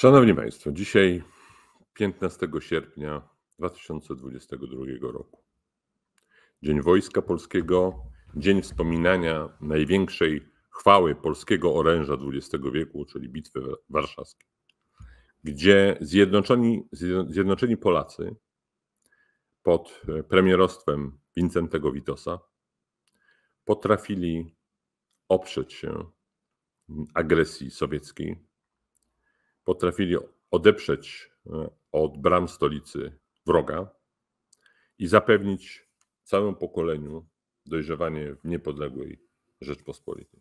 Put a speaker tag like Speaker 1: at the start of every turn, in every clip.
Speaker 1: Szanowni Państwo, dzisiaj 15 sierpnia 2022 roku. Dzień Wojska Polskiego, dzień wspominania największej chwały polskiego oręża XX wieku, czyli Bitwy Warszawskiej, gdzie zjednoczeni, zjednoczeni Polacy pod e, premierostwem Wincentego Witosa potrafili oprzeć się agresji sowieckiej potrafili odeprzeć e, od bram stolicy wroga i zapewnić całemu pokoleniu dojrzewanie w niepodległej Rzeczpospolitej.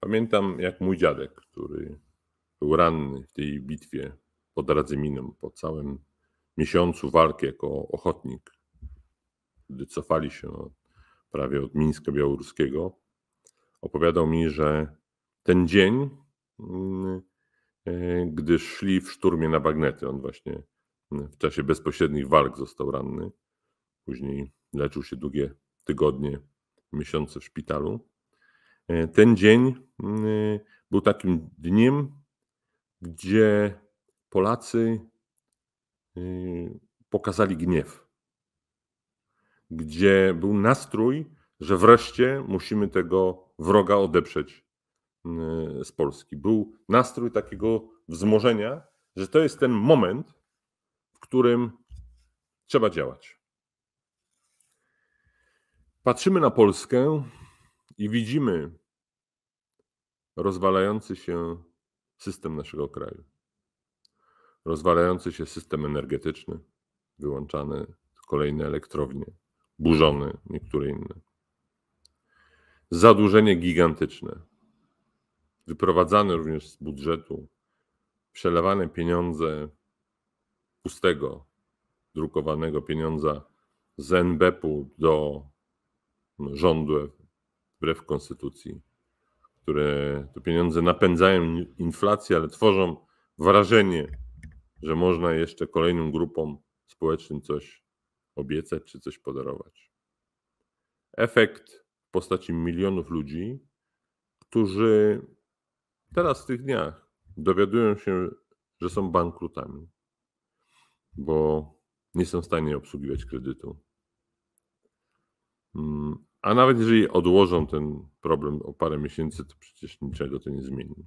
Speaker 1: Pamiętam, jak mój dziadek, który był ranny w tej bitwie pod Radzyminem, po całym miesiącu walki jako ochotnik, gdy cofali się prawie od Mińska Białoruskiego, opowiadał mi, że ten dzień mm, E, gdy szli w szturmie na bagnety. On właśnie mm, w czasie bezpośrednich walk został ranny. Później leczył się długie tygodnie, miesiące w szpitalu. E, ten dzień mm, był takim dniem, gdzie Polacy y, pokazali gniew, gdzie był nastrój, że wreszcie musimy tego wroga odeprzeć Y, z Polski. Był nastrój takiego wzmożenia, że to jest ten moment, w którym trzeba działać. Patrzymy na Polskę i widzimy rozwalający się system naszego kraju. Rozwalający się system energetyczny, wyłączane kolejne elektrownie, burzone niektóre inne. Zadłużenie gigantyczne, wyprowadzane również z budżetu, przelewane pieniądze pustego, drukowanego pieniądza z NBP-u do rządu wbrew konstytucji, które te pieniądze napędzają inflację, ale tworzą wrażenie, że można jeszcze kolejnym grupom społecznym coś obiecać czy coś podarować. Efekt w postaci milionów ludzi, którzy Teraz w tych dniach dowiadują się, że są bankrutami, bo nie są w stanie obsługiwać kredytu. Mm, a nawet jeżeli odłożą ten problem o parę miesięcy, to przecież niczego to nie zmieni.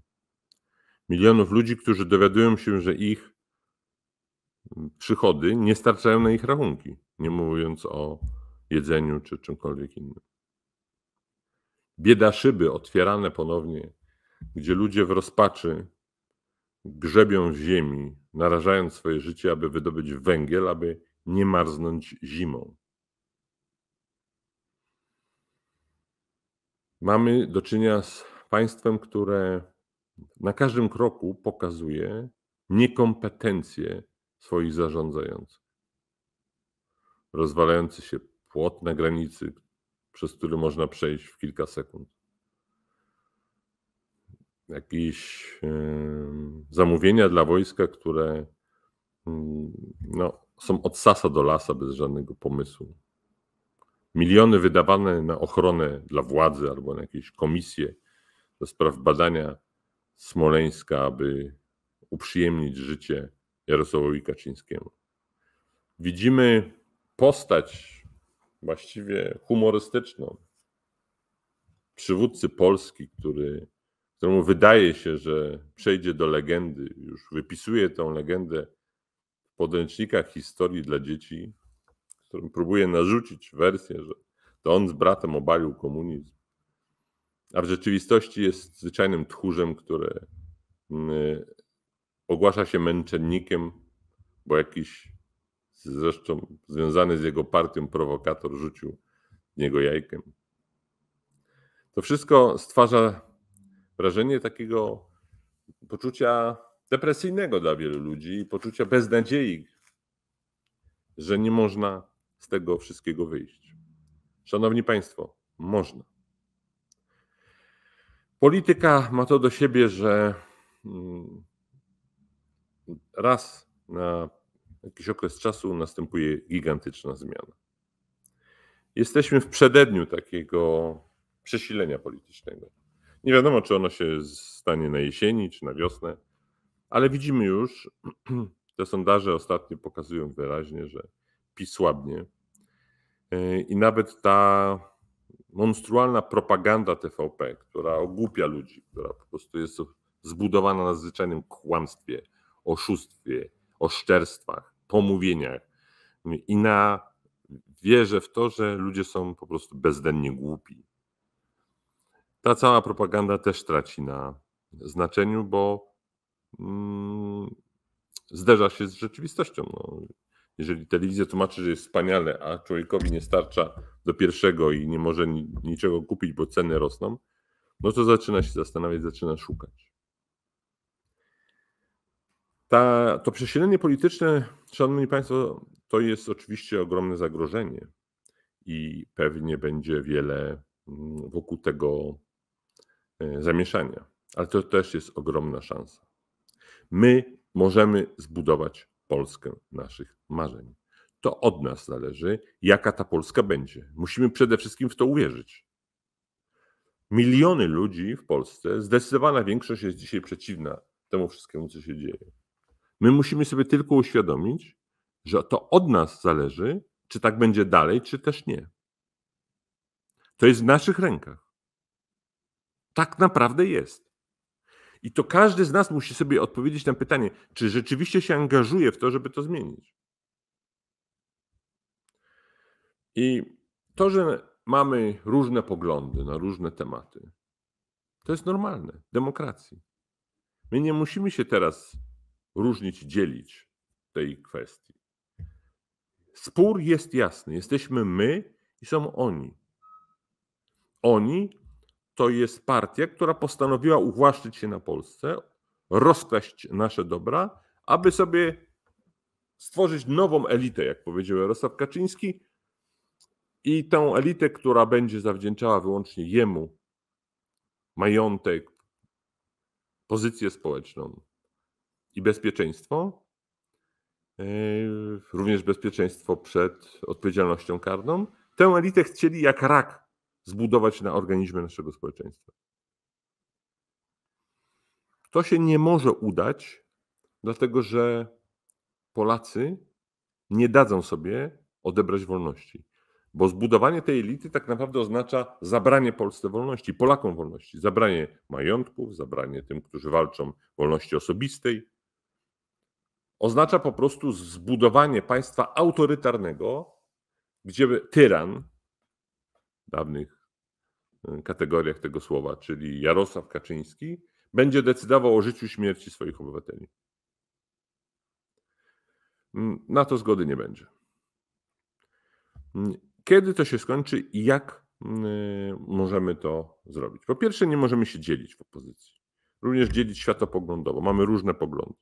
Speaker 1: Milionów ludzi, którzy dowiadują się, że ich mm, przychody nie starczają na ich rachunki, nie mówiąc o jedzeniu czy czymkolwiek innym. Bieda szyby otwierane ponownie gdzie ludzie w rozpaczy grzebią w ziemi, narażając swoje życie, aby wydobyć węgiel, aby nie marznąć zimą. Mamy do czynienia z państwem, które na każdym kroku pokazuje niekompetencje swoich zarządzających. Rozwalający się płot na granicy, przez który można przejść w kilka sekund jakieś zamówienia dla wojska, które mm, no, są od sasa do lasa bez żadnego pomysłu. Miliony wydawane na ochronę dla władzy albo na jakieś komisje do spraw badania Smoleńska, aby uprzyjemnić życie Jarosławowi Kaczyńskiemu. Widzimy postać właściwie humorystyczną przywódcy Polski, który któremu wydaje się, że przejdzie do legendy, już wypisuje tę legendę w podręcznikach historii dla dzieci, którym próbuje narzucić wersję, że to on z bratem obalił komunizm, a w rzeczywistości jest zwyczajnym tchórzem, który mm, ogłasza się męczennikiem, bo jakiś zresztą związany z jego partią prowokator rzucił niego jajkiem. To wszystko stwarza wrażenie takiego poczucia depresyjnego dla wielu ludzi, poczucia beznadziei, że nie można z tego wszystkiego wyjść. Szanowni Państwo, można. Polityka ma to do siebie, że mm, raz na jakiś okres czasu następuje gigantyczna zmiana. Jesteśmy w przededniu takiego przesilenia politycznego. Nie wiadomo, czy ono się stanie na jesieni, czy na wiosnę, ale widzimy już, te sondaże ostatnio pokazują wyraźnie, że PiS słabnie. E, I nawet ta monstrualna propaganda TVP, która ogłupia ludzi, która po prostu jest zbudowana na zwyczajnym kłamstwie, oszustwie, oszczerstwach, pomówieniach i na wierze w to, że ludzie są po prostu bezdennie głupi ta cała propaganda też traci na znaczeniu, bo mm, zderza się z rzeczywistością. No, jeżeli telewizja tłumaczy, że jest wspaniale, a człowiekowi nie starcza do pierwszego i nie może ni niczego kupić, bo ceny rosną, no to zaczyna się zastanawiać, zaczyna szukać. Ta, to przesilenie polityczne, szanowni państwo, to jest oczywiście ogromne zagrożenie i pewnie będzie wiele mm, wokół tego E, zamieszania, ale to też jest ogromna szansa. My możemy zbudować Polskę naszych marzeń. To od nas zależy, jaka ta Polska będzie. Musimy przede wszystkim w to uwierzyć. Miliony ludzi w Polsce, zdecydowana większość jest dzisiaj przeciwna temu wszystkiemu, co się dzieje. My musimy sobie tylko uświadomić, że to od nas zależy, czy tak będzie dalej, czy też nie. To jest w naszych rękach tak naprawdę jest. I to każdy z nas musi sobie odpowiedzieć na pytanie, czy rzeczywiście się angażuje w to, żeby to zmienić. I to, że mamy różne poglądy na różne tematy, to jest normalne demokracji. My nie musimy się teraz różnić, dzielić tej kwestii. Spór jest jasny. Jesteśmy my i są oni. Oni to jest partia, która postanowiła uwłaszczyć się na Polsce, rozkraść nasze dobra, aby sobie stworzyć nową elitę, jak powiedział Jarosław Kaczyński, i tą elitę, która będzie zawdzięczała wyłącznie jemu majątek, pozycję społeczną i bezpieczeństwo, e, również bezpieczeństwo przed odpowiedzialnością karną, tę elitę chcieli jak rak zbudować na organizmie naszego społeczeństwa. To się nie może udać, dlatego że Polacy nie dadzą sobie odebrać wolności. Bo zbudowanie tej elity tak naprawdę oznacza zabranie Polsce wolności, Polakom wolności, zabranie majątków, zabranie tym, którzy walczą wolności osobistej. Oznacza po prostu zbudowanie państwa autorytarnego, gdzie tyran dawnych e, kategoriach tego słowa, czyli Jarosław Kaczyński, będzie decydował o życiu i śmierci swoich obywateli. Mm, na to zgody nie będzie. Mm, kiedy to się skończy i jak mm, możemy to zrobić? Po pierwsze, nie możemy się dzielić w opozycji. Również dzielić światopoglądowo. Mamy różne poglądy.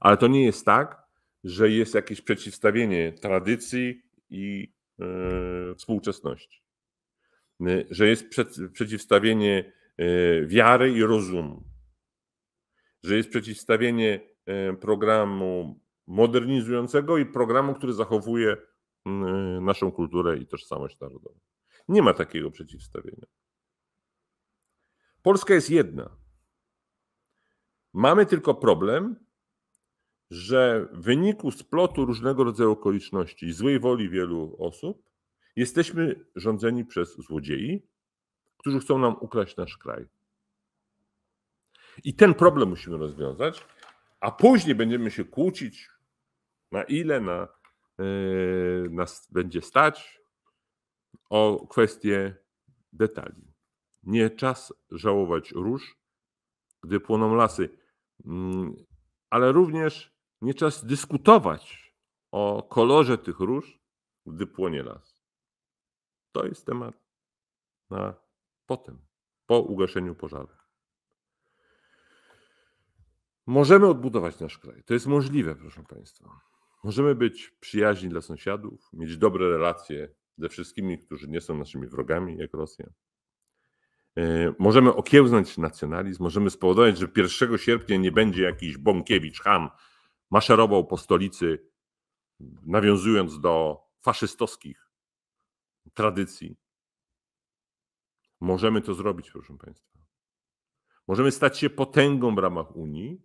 Speaker 1: Ale to nie jest tak, że jest jakieś przeciwstawienie tradycji i yy, współczesności. Y, że jest przeciwstawienie y, wiary i rozumu, że jest przeciwstawienie y, programu modernizującego i programu, który zachowuje naszą kulturę i tożsamość narodową. Nie ma takiego przeciwstawienia. Polska jest jedna. Mamy tylko problem, że w wyniku splotu różnego rodzaju okoliczności i złej woli wielu osób Jesteśmy rządzeni przez złodziei, którzy chcą nam ukraść nasz kraj. I ten problem musimy rozwiązać, a później będziemy się kłócić, na ile na, yy, nas będzie stać o kwestie detali. Nie czas żałować róż, gdy płoną lasy, mm, ale również nie czas dyskutować o kolorze tych róż, gdy płonie las. To jest temat na potem, po ugaszeniu pożaru. Możemy odbudować nasz kraj. To jest możliwe, proszę Państwa. Możemy być przyjaźni dla sąsiadów, mieć dobre relacje ze wszystkimi, którzy nie są naszymi wrogami, jak Rosja. E, możemy okiełznać nacjonalizm, możemy spowodować, że 1 sierpnia nie będzie jakiś Bąkiewicz, ham maszerował po stolicy, nawiązując do faszystowskich tradycji. Możemy to zrobić, proszę Państwa. Możemy stać się potęgą w ramach Unii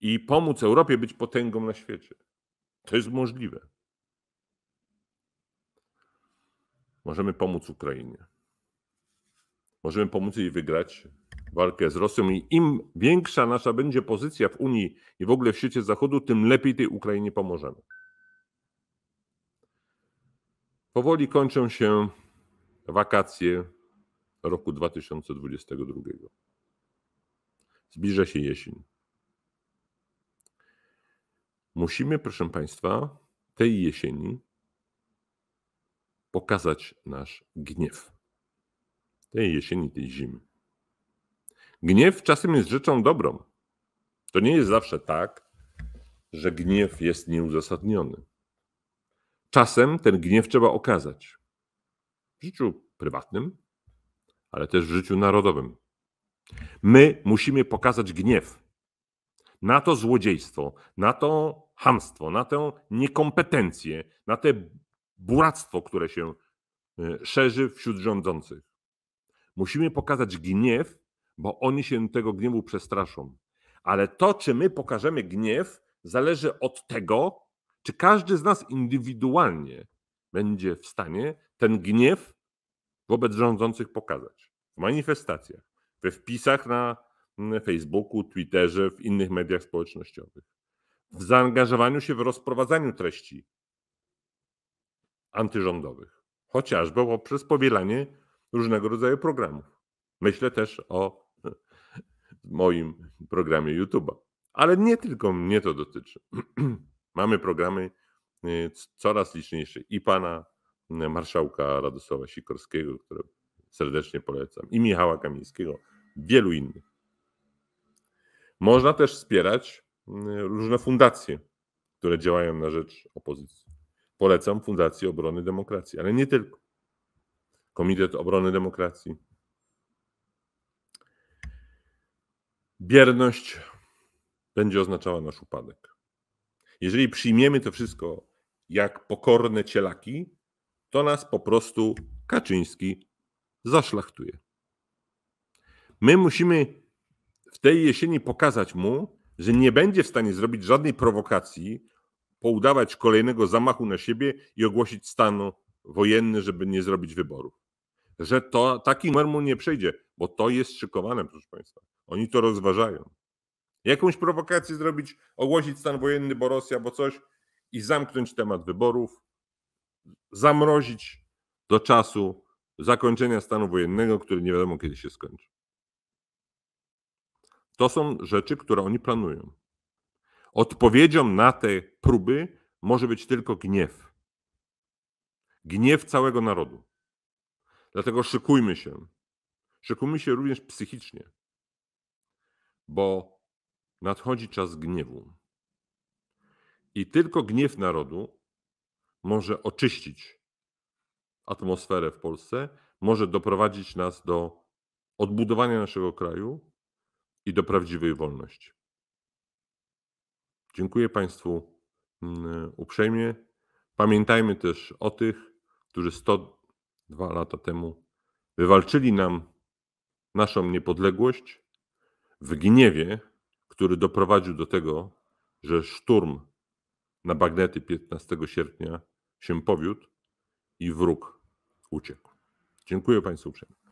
Speaker 1: i pomóc Europie być potęgą na świecie. To jest możliwe. Możemy pomóc Ukrainie. Możemy pomóc jej wygrać walkę z Rosją i im większa nasza będzie pozycja w Unii i w ogóle w świecie zachodu, tym lepiej tej Ukrainie pomożemy. Powoli kończą się wakacje roku 2022. Zbliża się jesień. Musimy, proszę Państwa, tej jesieni pokazać nasz gniew. Tej jesieni, tej zimy. Gniew czasem jest rzeczą dobrą. To nie jest zawsze tak, że gniew jest nieuzasadniony. Czasem ten gniew trzeba okazać. W życiu prywatnym, ale też w życiu narodowym. My musimy pokazać gniew na to złodziejstwo, na to hamstwo, na tę niekompetencję, na te buractwo, które się e, szerzy wśród rządzących. Musimy pokazać gniew, bo oni się tego gniewu przestraszą. Ale to, czy my pokażemy gniew, zależy od tego, czy każdy z nas indywidualnie będzie w stanie ten gniew wobec rządzących pokazać? W manifestacjach, we wpisach na mm, Facebooku, Twitterze, w innych mediach społecznościowych, w zaangażowaniu się w rozprowadzaniu treści antyrządowych, chociażby poprzez powielanie różnego rodzaju programów. Myślę też o moim programie YouTube'a. Ale nie tylko mnie to dotyczy. Mamy programy y, coraz liczniejsze i pana y, marszałka Radosława Sikorskiego, które serdecznie polecam, i Michała Kamińskiego, wielu innych. Można też wspierać y, różne fundacje, które działają na rzecz opozycji. Polecam Fundację Obrony Demokracji, ale nie tylko. Komitet Obrony Demokracji. Bierność będzie oznaczała nasz upadek. Jeżeli przyjmiemy to wszystko jak pokorne cielaki, to nas po prostu Kaczyński zaszlachtuje. My musimy w tej jesieni pokazać mu, że nie będzie w stanie zrobić żadnej prowokacji, poudawać kolejnego zamachu na siebie i ogłosić stan wojenny, żeby nie zrobić wyborów. Że to taki numer mu nie przejdzie, bo to jest szykowane, proszę Państwa. Oni to rozważają. Jakąś prowokację zrobić, ogłosić stan wojenny, bo Rosja, bo coś i zamknąć temat wyborów, zamrozić do czasu zakończenia stanu wojennego, który nie wiadomo kiedy się skończy. To są rzeczy, które oni planują. Odpowiedzią na te próby może być tylko gniew. Gniew całego narodu. Dlatego szykujmy się. Szykujmy się również psychicznie, bo Nadchodzi czas gniewu. I tylko gniew narodu może oczyścić atmosferę w Polsce, może doprowadzić nas do odbudowania naszego kraju i do prawdziwej wolności. Dziękuję Państwu mm, uprzejmie. Pamiętajmy też o tych, którzy 102 lata temu wywalczyli nam naszą niepodległość w gniewie który doprowadził do tego, że szturm na bagnety 15 sierpnia się powiódł i wróg uciekł. Dziękuję Państwu uprzejmie.